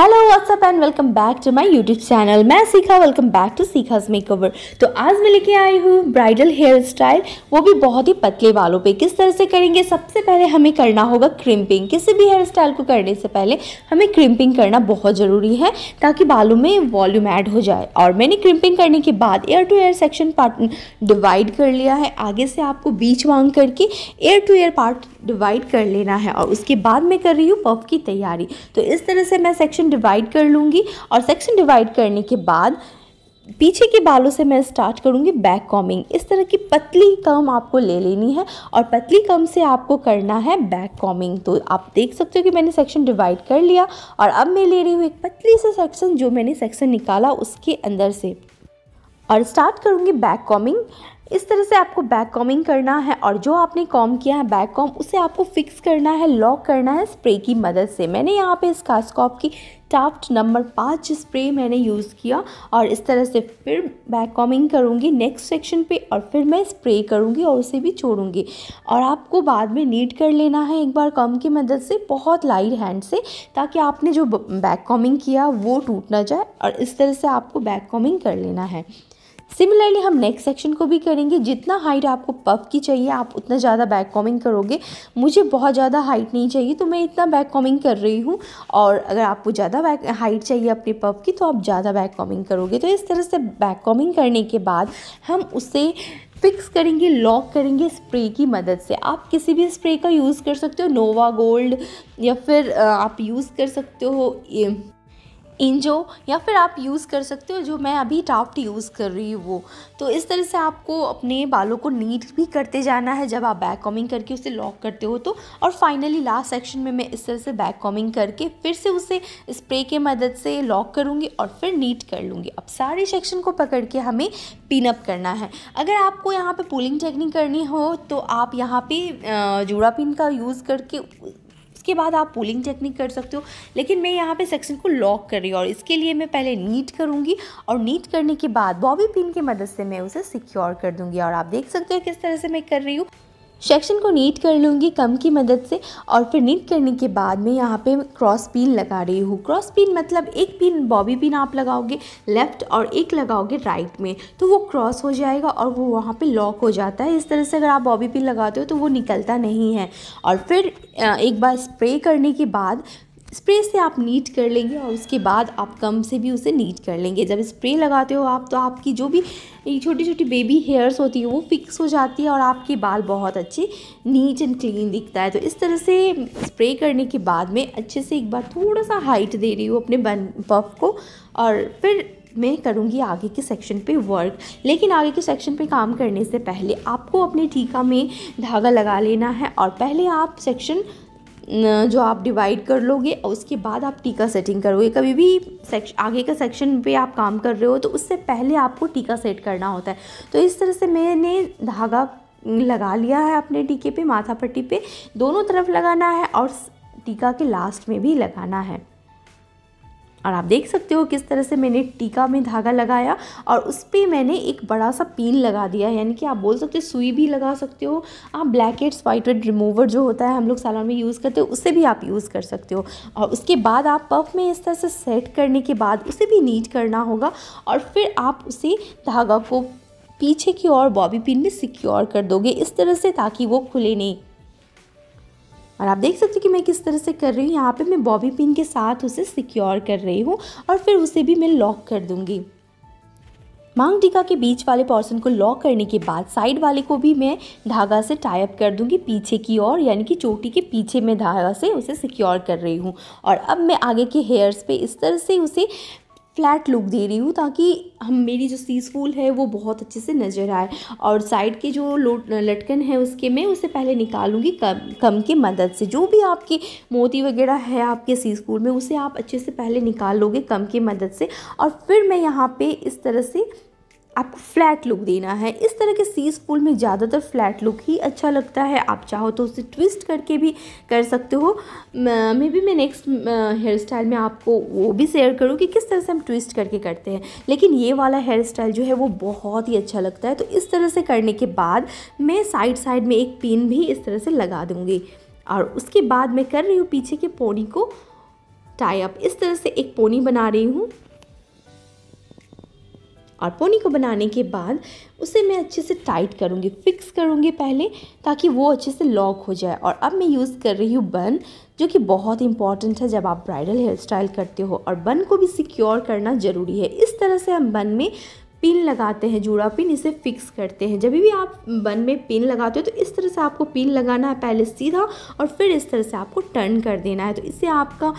hello what's up and welcome back to my YouTube channel मैं Sikha welcome back to Sikha's makeover तो आज मैं लेके आई हूँ ब्राइडल हेयर स्टाइल वो भी बहुत ही पतले बालों पे किस तरह से करेंगे सबसे पहले हमें करना होगा क्रिम्पिंग किसी भी हेयर स्टाइल को करने से पहले हमें क्रिम्पिंग करना बहुत ज़रूरी है ताकि बालों में वॉल्यूम ऐड हो जाए और मैंने क्रिम्पिंग करने के बाद ear to ear section part divide कर लिया है आगे से आपको बीच मांग करके ear to ear part divide कर लेना है और उसके बाद मैं कर रही हूँ पफ की तैयारी तो इस तरह से मैं सेक्शन डिवाइड कर लूँगी और सेक्शन डिवाइड करने के बाद पीछे के बालों से मैं स्टार्ट करूँगी बैक कॉमिंग इस तरह की पतली कम आपको ले लेनी है और पतली कम से आपको करना है बैक कॉमिंग तो आप देख सकते हो कि मैंने सेक्शन डिवाइड कर लिया और अब मैं ले रही हूँ एक पतली सा सेक्शन जो मैंने सेक्शन निकाला उसके अंदर से और स्टार्ट करूँगी बैक कॉमिंग इस तरह से आपको बैक कॉमिंग करना है और जो आपने कॉम किया है बैक कॉम उसे आपको फिक्स करना है लॉक करना है स्प्रे की मदद से मैंने यहाँ पे इस कास्कॉप की टाफ्ट नंबर पाँच स्प्रे मैंने यूज़ किया और इस तरह से फिर बैक कॉमिंग करूँगी नेक्स्ट सेक्शन पे और फिर मैं स्प्रे करूँगी और उसे भी छोड़ूंगी और आपको बाद में नीट कर लेना है एक बार कॉम की मदद से बहुत लाइट हैंड से ताकि आपने जो बैक कॉमिंग किया वो टूट ना जाए और इस तरह से आपको बैक कॉमिंग कर लेना है सिमिलरली हम नेक सेक्शन को भी करेंगे जितना हाइट आपको पफ की चाहिए आप उतना ज़्यादा बैक कॉमिंग करोगे मुझे बहुत ज़्यादा हाइट नहीं चाहिए तो मैं इतना बैक कॉमिंग कर रही हूँ और अगर आपको ज़्यादा बैक हाइट चाहिए अपने पफ की तो आप ज़्यादा बैक कॉमिंग करोगे तो इस तरह से बैक कॉमिंग करने के बाद हम उसे फिक्स करेंगे लॉक करेंगे स्प्रे की मदद से आप किसी भी स्प्रे का यूज़ कर सकते हो नोवा गोल्ड या फिर आप यूज़ कर सकते हो इंजो या फिर आप यूज़ कर सकते हो जो मैं अभी टाफ्ट यूज़ कर रही हूँ वो तो इस तरह से आपको अपने बालों को नीट भी करते जाना है जब आप बैक कॉमिंग करके उसे लॉक करते हो तो और फाइनली लास्ट सेक्शन में मैं इस तरह से बैक कॉमिंग करके फिर से उसे स्प्रे के मदद से लॉक करूँगी और फिर नीट कर लूँगी अब सारे सेक्शन को पकड़ के हमें पिनअप करना है अगर आपको यहाँ पर पुलिंग टेक्निक करनी हो तो आप यहाँ पर जूड़ा पिन का यूज़ करके उसके बाद आप पुलिंग टेक्निक कर सकते हो लेकिन मैं यहाँ पे सेक्शन को लॉक कर रही हूँ और इसके लिए मैं पहले नीट करूँगी और नीट करने के बाद बॉबी पिन की मदद से मैं उसे सिक्योर कर दूँगी और आप देख सकते हो किस तरह से मैं कर रही हूँ सेक्शन को नीट कर लूँगी कम की मदद से और फिर नीट करने के बाद में यहाँ पे क्रॉस पिन लगा रही हूँ क्रॉस पिन मतलब एक पिन बॉबी पिन आप लगाओगे लेफ़्ट और एक लगाओगे राइट में तो वो क्रॉस हो जाएगा और वो वहाँ पे लॉक हो जाता है इस तरह से अगर आप बॉबी पिन लगाते हो तो वो निकलता नहीं है और फिर एक बार स्प्रे करने के बाद स्प्रे से आप नीट कर लेंगे और उसके बाद आप कम से भी उसे नीट कर लेंगे जब स्प्रे लगाते हो आप तो आपकी जो भी छोटी छोटी बेबी हेयर्स होती हैं वो फिक्स हो जाती है और आपके बाल बहुत अच्छे नीट एंड क्लीन दिखता है तो इस तरह से स्प्रे करने के बाद में अच्छे से एक बार थोड़ा सा हाइट दे रही हूँ अपने बन पफ को और फिर मैं करूँगी आगे के सेक्शन पे वर्क लेकिन आगे के सेक्शन पे काम करने से पहले आपको अपने टीका में धागा लगा लेना है और पहले आप सेक्शन जो आप डिवाइड कर लोगे और उसके बाद आप टीका सेटिंग करोगे कभी भी सेक्श आगे का सेक्शन पे आप काम कर रहे हो तो उससे पहले आपको टीका सेट करना होता है तो इस तरह से मैंने धागा लगा लिया है अपने टीके पे माथा पट्टी पे दोनों तरफ लगाना है और टीका के लास्ट में भी लगाना है और आप देख सकते हो किस तरह से मैंने टीका में धागा लगाया और उस पर मैंने एक बड़ा सा पील लगा दिया यानी कि आप बोल सकते हो सुई भी लगा सकते हो आप black heads white head remover जो होता है हम लोग सालों में यूज़ करते हो उसे भी आप यूज़ कर सकते हो और उसके बाद आप पफ में इस तरह से सेट करने के बाद उसे भी नीट करना होगा और फिर आप उसे धागा को पीछे की ओर बॉबी पिन में सिक्योर कर दोगे इस तरह से ताकि वो खुले नहीं और आप देख सकते हो कि मैं किस तरह से कर रही हूँ यहाँ पे मैं बॉबी पिन के साथ उसे सिक्योर कर रही हूँ और फिर उसे भी मैं लॉक कर दूँगी मांग टीका के बीच वाले पोर्सन को लॉक करने के बाद साइड वाले को भी मैं धागा से टाइप कर दूंगी पीछे की ओर यानी कि चोटी के पीछे मैं धागा से उसे सिक्योर कर रही हूँ और अब मैं आगे के हेयर्स पे इस तरह से उसे फ्लैट लुक दे रही हूँ ताकि हम मेरी जो सीज फूल है वो बहुत अच्छे से नज़र आए और साइड के जो लोट लटकन है उसके मैं उसे पहले निकालूंगी कम कम की मदद से जो भी आपके मोती वगैरह है आपके सीज फूल में उसे आप अच्छे से पहले निकाल लोगे कम की मदद से और फिर मैं यहाँ पे इस तरह से आपको फ्लैट लुक देना है इस तरह के सीज फूल में ज़्यादातर फ्लैट लुक ही अच्छा लगता है आप चाहो तो उसे ट्विस्ट करके भी कर सकते हो मे बी मैं नेक्स्ट हेयर स्टाइल में आपको वो भी शेयर करूँ कि किस तरह से हम ट्विस्ट करके करते हैं लेकिन ये वाला हेयर स्टाइल जो है वो बहुत ही अच्छा लगता है तो इस तरह से करने के बाद मैं साइड साइड में एक पिन भी इस तरह से लगा दूँगी और उसके बाद मैं कर रही हूँ पीछे के पोनी को टाई अप इस तरह से एक पोनी बना रही हूँ और पोनी को बनाने के बाद उसे मैं अच्छे से टाइट करूँगी फिक्स करूँगी पहले ताकि वो अच्छे से लॉक हो जाए और अब मैं यूज़ कर रही हूँ बन जो कि बहुत इंपॉर्टेंट है जब आप ब्राइडल हेयर स्टाइल करते हो और बन को भी सिक्योर करना ज़रूरी है इस तरह से हम बन में पिन लगाते हैं जुड़ा पिन इसे फिक्स करते हैं जब भी आप बन में पिन लगाते हो तो इस तरह से आपको पिन लगाना है पहले सीधा और फिर इस तरह से आपको टर्न कर देना है तो इससे आपका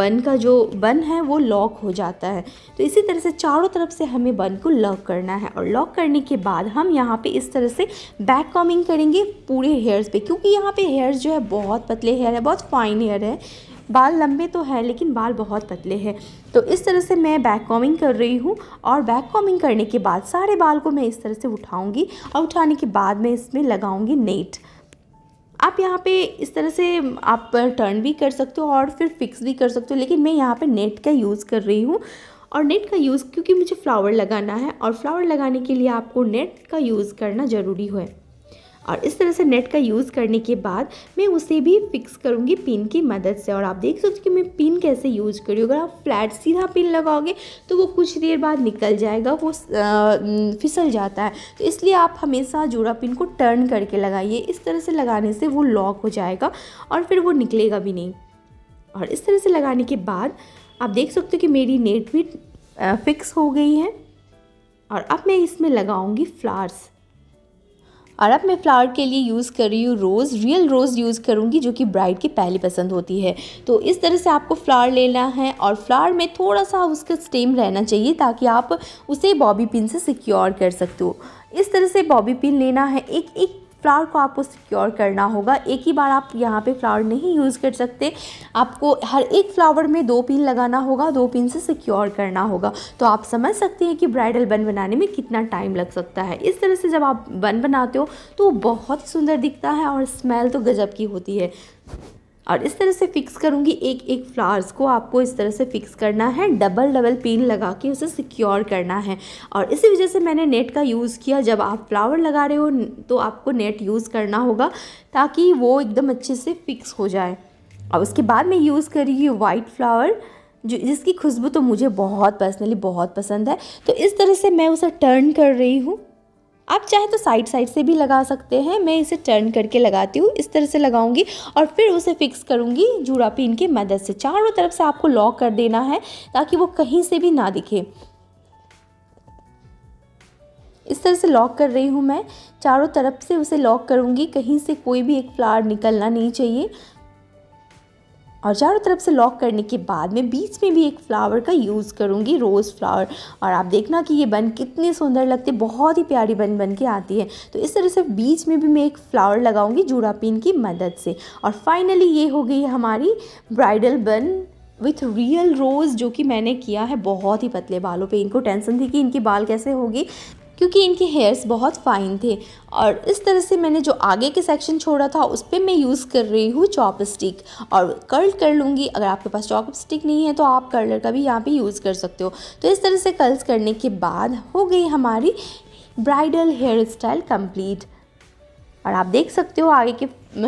बन का जो बन है वो लॉक हो जाता है तो इसी तरह से चारों तरफ से हमें बन को लॉक करना है और लॉक करने के बाद हम यहाँ पर इस तरह से बैक कॉमिंग करेंगे पूरे हेयर्स पर क्योंकि यहाँ पर हेयर्स जो है बहुत पतले हेयर है बहुत फाइन हेयर है बाल लंबे तो हैं लेकिन बाल बहुत पतले हैं तो इस तरह से मैं बैक कॉमिंग कर रही हूँ और बैक कॉमिंग करने के बाद सारे बाल को मैं इस तरह से उठाऊँगी और उठाने के बाद मैं इसमें लगाऊँगी नेट आप यहाँ पे इस तरह से आप टर्न भी कर सकते हो और फिर फिक्स भी कर सकते हो लेकिन मैं यहाँ पे नेट का यूज़ कर रही हूँ और नेट का यूज़ क्योंकि मुझे फ्लावर लगाना है और फ्लावर लगाने के लिए आपको नेट का यूज़ करना ज़रूरी है और इस तरह से नेट का यूज़ करने के बाद मैं उसे भी फिक्स करूँगी पिन की मदद से और आप देख सकते हो कि मैं पिन कैसे यूज़ करी अगर आप फ्लैट सीधा पिन लगाओगे तो वो कुछ देर बाद निकल जाएगा वो फिसल जाता है तो इसलिए आप हमेशा जोड़ा पिन को टर्न करके लगाइए इस तरह से लगाने से वो लॉक हो जाएगा और फिर वो निकलेगा भी नहीं और इस तरह से लगाने के बाद आप देख सकते हो कि मेरी नेट भी फिक्स हो गई है और अब मैं इसमें लगाऊंगी फ्लावर्स और अब मैं फ्लावर के लिए यूज़ कर रही हूँ रोज़ रियल रोज़ यूज़ करूँगी जो कि ब्राइड की पहली पसंद होती है तो इस तरह से आपको फ्लावर लेना है और फ्लावर में थोड़ा सा उसका स्टेम रहना चाहिए ताकि आप उसे बॉबी पिन से सिक्योर कर सकते हो इस तरह से बॉबी पिन लेना है एक एक फ्लावर को आपको सिक्योर करना होगा एक ही बार आप यहाँ पे फ्लावर नहीं यूज़ कर सकते आपको हर एक फ्लावर में दो पिन लगाना होगा दो पिन से सिक्योर करना होगा तो आप समझ सकते हैं कि ब्राइडल बन बनाने में कितना टाइम लग सकता है इस तरह से जब आप बन बनाते हो तो बहुत सुंदर दिखता है और स्मेल तो गजब की होती है और इस तरह से फिक्स करूँगी एक एक फ्लावर्स को आपको इस तरह से फिक्स करना है डबल डबल पिन लगा के उसे सिक्योर करना है और इसी वजह से मैंने नेट का यूज़ किया जब आप फ्लावर लगा रहे हो तो आपको नेट यूज़ करना होगा ताकि वो एकदम अच्छे से फिक्स हो जाए और उसके बाद मैं यूज़ करी वाइट फ्लावर जो जिसकी खुशबू तो मुझे बहुत पर्सनली बहुत पसंद है तो इस तरह से मैं उसे टर्न कर रही हूँ आप चाहे तो साइड साइड से भी लगा सकते हैं मैं इसे टर्न करके लगाती हूँ इस तरह से लगाऊंगी और फिर उसे फिक्स करूँगी जूड़ा पिन की मदद से चारों तरफ से आपको लॉक कर देना है ताकि वो कहीं से भी ना दिखे इस तरह से लॉक कर रही हूँ मैं चारों तरफ से उसे लॉक करूँगी कहीं से कोई भी एक फ्लावर निकलना नहीं चाहिए और चारों तरफ से लॉक करने के बाद मैं बीच में भी एक फ्लावर का यूज़ करूँगी रोज़ फ्लावर और आप देखना कि ये बन कितनी सुंदर लगती है बहुत ही प्यारी बन बन के आती है तो इस तरह से बीच में भी मैं एक फ्लावर लगाऊंगी जूड़ा पिन की मदद से और फाइनली ये हो गई हमारी ब्राइडल बन विथ रियल रोज़ जो कि मैंने किया है बहुत ही पतले बालों पे इनको टेंशन थी कि इनके बाल कैसे होगी क्योंकि इनके हेयर्स बहुत फाइन थे और इस तरह से मैंने जो आगे के सेक्शन छोड़ा था उस पर मैं यूज़ कर रही हूँ चॉप स्टिक और कर्ल कर लूँगी अगर आपके पास चॉप स्टिक नहीं है तो आप कर्लर का भी यहाँ पे यूज़ कर सकते हो तो इस तरह से कर्ल्स करने के बाद हो गई हमारी ब्राइडल हेयर स्टाइल कम्प्लीट और आप देख सकते हो आगे के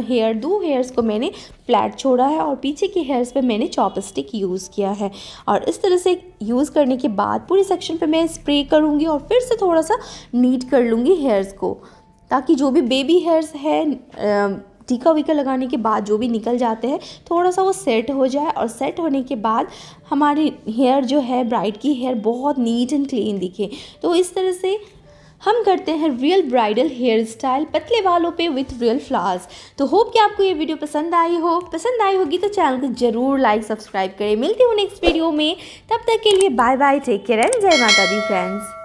हेयर दो हेयर्स को मैंने फ्लैट छोड़ा है और पीछे के हेयर्स पे मैंने चॉपस्टिक यूज़ किया है और इस तरह से यूज़ करने के बाद पूरे सेक्शन पे मैं स्प्रे करूँगी और फिर से थोड़ा सा नीट कर लूँगी हेयर्स को ताकि जो भी बेबी हेयर्स है टीका वीका लगाने के बाद जो भी निकल जाते हैं थोड़ा सा वो सेट हो जाए और सेट होने के बाद हमारी हेयर जो है ब्राइड की हेयर बहुत नीट एंड क्लीन दिखे तो इस तरह से हम करते हैं रियल ब्राइडल हेयर स्टाइल पतले बालों पे विथ रियल फ्लावर्स तो होप कि आपको ये वीडियो पसंद आई हो पसंद आई होगी तो चैनल को जरूर लाइक सब्सक्राइब करें मिलती हूँ नेक्स्ट वीडियो में तब तक के लिए bye bye take care and जय माता दी फ्रेंड्स